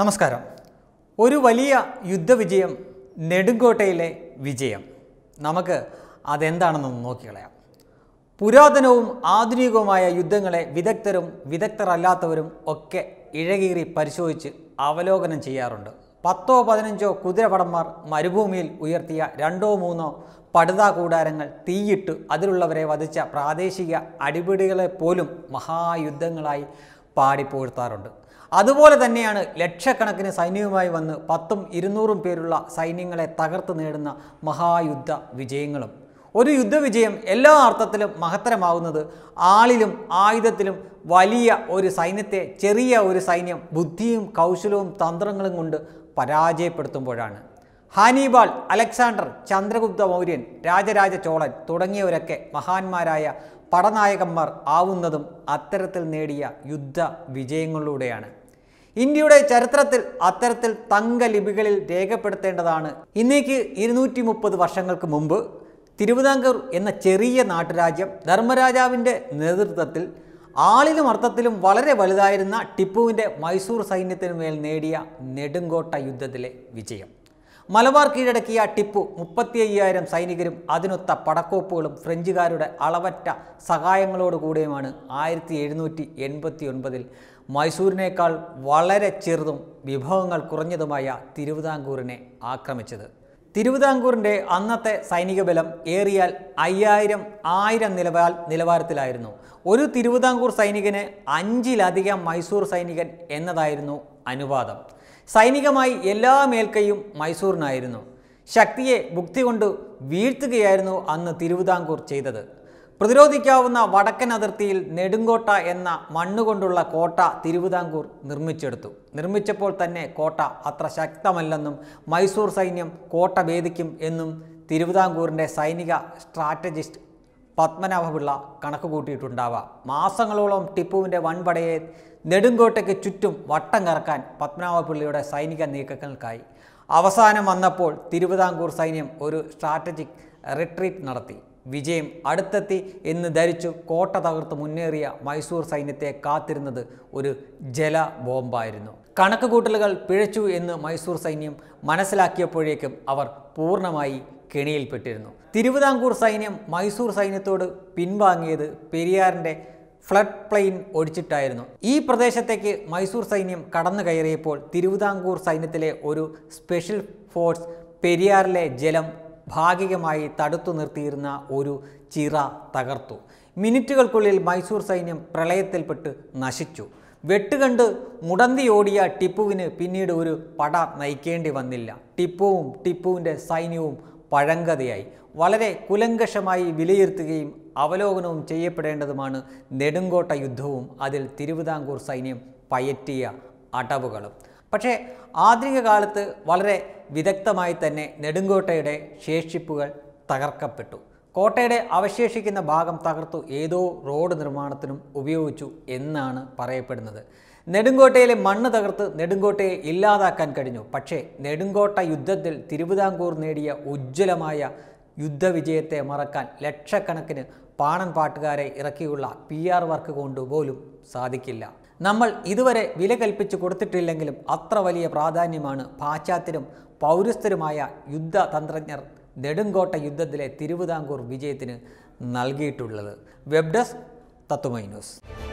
നമസ്കാരം ഒരു വലിയ യുദ്ധവിജയം നെടുങ്കോട്ടയിലെ വിജയം നമുക്ക് അതെന്താണെന്നൊന്ന് നോക്കിക്കളയാം പുരാതനവും ആധുനികവുമായ യുദ്ധങ്ങളെ വിദഗ്ധരും വിദഗ്ധരല്ലാത്തവരും ഒക്കെ ഇഴകീറി പരിശോധിച്ച് അവലോകനം ചെയ്യാറുണ്ട് പത്തോ പതിനഞ്ചോ കുതിരപടന്മാർ മരുഭൂമിയിൽ ഉയർത്തിയ രണ്ടോ മൂന്നോ പടുതാ കൂടാരങ്ങൾ തീയിട്ട് അതിലുള്ളവരെ വധിച്ച പ്രാദേശിക അടിപിടികളെ പോലും മഹായുദ്ധങ്ങളായി പാടിപ്പോഴ്ത്താറുണ്ട് അതുപോലെ തന്നെയാണ് ലക്ഷക്കണക്കിന് സൈന്യവുമായി വന്ന് പത്തും ഇരുന്നൂറും പേരുള്ള സൈന്യങ്ങളെ തകർത്ത് നേടുന്ന മഹായുദ്ധ വിജയങ്ങളും ഒരു യുദ്ധവിജയം എല്ലാ അർത്ഥത്തിലും മഹത്തരമാകുന്നത് ആളിലും ആയുധത്തിലും വലിയ ഒരു സൈന്യത്തെ ചെറിയ ഒരു സൈന്യം ബുദ്ധിയും കൗശലവും തന്ത്രങ്ങളും കൊണ്ട് പരാജയപ്പെടുത്തുമ്പോഴാണ് ഹാനിബാൾ അലക്സാണ്ടർ ചന്ദ്രഗുപ്ത മൗര്യൻ രാജരാജ ചോളൻ തുടങ്ങിയവരൊക്കെ മഹാന്മാരായ പടനായകന്മാർ ആവുന്നതും അത്തരത്തിൽ നേടിയ യുദ്ധ വിജയങ്ങളിലൂടെയാണ് ഇന്ത്യയുടെ ചരിത്രത്തിൽ അത്തരത്തിൽ തങ്ക ലിപികളിൽ രേഖപ്പെടുത്തേണ്ടതാണ് ഇന്നേക്ക് ഇരുന്നൂറ്റി മുപ്പത് വർഷങ്ങൾക്ക് മുമ്പ് തിരുവിതാംകൂർ എന്ന ചെറിയ നാട്ടുരാജ്യം ധർമ്മരാജാവിൻ്റെ നേതൃത്വത്തിൽ ആളിലും അർത്ഥത്തിലും വളരെ വലുതായിരുന്ന ടിപ്പുവിൻ്റെ മൈസൂർ സൈന്യത്തിനു മേൽ നേടിയ നെടുങ്കോട്ട യുദ്ധത്തിലെ വിജയം മലബാർ കീഴടക്കിയ ടിപ്പു മുപ്പത്തി അയ്യായിരം സൈനികരും അതിനൊത്ത പടക്കോപ്പുകളും ഫ്രഞ്ചുകാരുടെ അളവറ്റ സഹായങ്ങളോടുകൂടിയുമാണ് ആയിരത്തി എഴുന്നൂറ്റി എൺപത്തി ഒൻപതിൽ മൈസൂരിനേക്കാൾ വളരെ ചെറുതും വിഭവങ്ങൾ കുറഞ്ഞതുമായ തിരുവിതാംകൂറിനെ ആക്രമിച്ചത് തിരുവിതാംകൂറിൻ്റെ അന്നത്തെ സൈനിക ബലം ഏറിയാൽ അയ്യായിരം ആയിരം നിലവാര നിലവാരത്തിലായിരുന്നു ഒരു തിരുവിതാംകൂർ സൈനികന് അഞ്ചിലധികം മൈസൂർ സൈനികൻ എന്നതായിരുന്നു അനുവാദം സൈനികമായി എല്ലാ മേൽക്കൈയും മൈസൂറിനായിരുന്നു ശക്തിയെ ഭുക്തി കൊണ്ട് വീഴ്ത്തുകയായിരുന്നു അന്ന് തിരുവിതാംകൂർ ചെയ്തത് പ്രതിരോധിക്കാവുന്ന വടക്കൻ അതിർത്തിയിൽ നെടുങ്കോട്ട എന്ന മണ്ണുകൊണ്ടുള്ള കോട്ട തിരുവിതാംകൂർ നിർമ്മിച്ചെടുത്തു നിർമ്മിച്ചപ്പോൾ തന്നെ കോട്ട അത്ര ശക്തമല്ലെന്നും മൈസൂർ സൈന്യം കോട്ട ഭേദിക്കും എന്നും തിരുവിതാംകൂറിൻ്റെ സൈനിക സ്ട്രാറ്റജിസ്റ്റ് പത്മനാഭപിള്ള കണക്ക് കൂട്ടിയിട്ടുണ്ടാവുക മാസങ്ങളോളം ടിപ്പുവിൻ്റെ വൻപടയെ നെടുങ്കോട്ടയ്ക്ക് ചുറ്റും വട്ടം കറക്കാൻ പത്മനാഭപിള്ളയുടെ സൈനിക നീക്കങ്ങൾക്കായി അവസാനം വന്നപ്പോൾ തിരുവിതാംകൂർ സൈന്യം ഒരു സ്ട്രാറ്റജിക് റിട്രീറ്റ് നടത്തി വിജയം അടുത്തെത്തി എന്ന് ധരിച്ചു കോട്ട തകർത്ത് മുന്നേറിയ മൈസൂർ സൈന്യത്തെ കാത്തിരുന്നത് ഒരു ജല ബോംബായിരുന്നു കണക്കുകൂട്ടലുകൾ പിഴച്ചു എന്ന് മൈസൂർ സൈന്യം മനസ്സിലാക്കിയപ്പോഴേക്കും അവർ പൂർണ്ണമായി കെണിയിൽപ്പെട്ടിരുന്നു തിരുവിതാംകൂർ സൈന്യം മൈസൂർ സൈന്യത്തോട് പിൻവാങ്ങിയത് പെരിയാറിൻ്റെ ഫ്ലഡ് പ്ലെയിൻ ഒഴിച്ചിട്ടായിരുന്നു ഈ പ്രദേശത്തേക്ക് മൈസൂർ സൈന്യം കടന്നു കയറിയപ്പോൾ തിരുവിതാംകൂർ സൈന്യത്തിലെ ഒരു സ്പെഷ്യൽ ഫോഴ്സ് പെരിയാറിലെ ജലം ഭാഗികമായി തടുത്തു നിർത്തിയിരുന്ന ഒരു ചിറ തകർത്തു മിനിറ്റുകൾക്കുള്ളിൽ മൈസൂർ സൈന്യം പ്രളയത്തിൽപ്പെട്ട് നശിച്ചു വെട്ടുകണ്ട് മുടന്തിയോടിയ ടിപ്പുവിന് പിന്നീട് ഒരു പട നയിക്കേണ്ടി വന്നില്ല ടിപ്പുവും ടിപ്പുവിൻ്റെ സൈന്യവും പഴങ്കഥയായി വളരെ കുലങ്കഷമായി വിലയിരുത്തുകയും അവലോകനവും ചെയ്യപ്പെടേണ്ടതുമാണ് നെടുങ്കോട്ട യുദ്ധവും അതിൽ തിരുവിതാംകൂർ സൈന്യം പയറ്റിയ അടവുകളും പക്ഷേ ആധുനിക കാലത്ത് വളരെ വിദഗ്ധമായി തന്നെ നെടുങ്കോട്ടയുടെ ശേഷിപ്പുകൾ തകർക്കപ്പെട്ടു കോട്ടയുടെ അവശേഷിക്കുന്ന ഭാഗം തകർത്തു ഏതോ റോഡ് നിർമ്മാണത്തിനും ഉപയോഗിച്ചു എന്നാണ് പറയപ്പെടുന്നത് നെടുങ്കോട്ടയിലെ മണ്ണ് തകർത്ത് നെടുങ്കോട്ടയെ ഇല്ലാതാക്കാൻ കഴിഞ്ഞു പക്ഷേ നെടുങ്കോട്ട യുദ്ധത്തിൽ തിരുവിതാംകൂർ നേടിയ ഉജ്ജ്വലമായ യുദ്ധവിജയത്തെ മറക്കാൻ ലക്ഷക്കണക്കിന് പാണൻ പാട്ടുകാരെ ഇറക്കിയുള്ള പി ആർ വർക്ക് കൊണ്ടുപോലും സാധിക്കില്ല നമ്മൾ ഇതുവരെ വില കൽപ്പിച്ചു കൊടുത്തിട്ടില്ലെങ്കിലും അത്ര വലിയ പ്രാധാന്യമാണ് പാശ്ചാത്യരും പൗരസ്ഥരുമായ യുദ്ധതന്ത്രജ്ഞർ നെടുങ്കോട്ട യുദ്ധത്തിലെ തിരുവിതാംകൂർ വിജയത്തിന് നൽകിയിട്ടുള്ളത് വെബ് ഡെസ്ക് തത്വമൈന്യൂസ്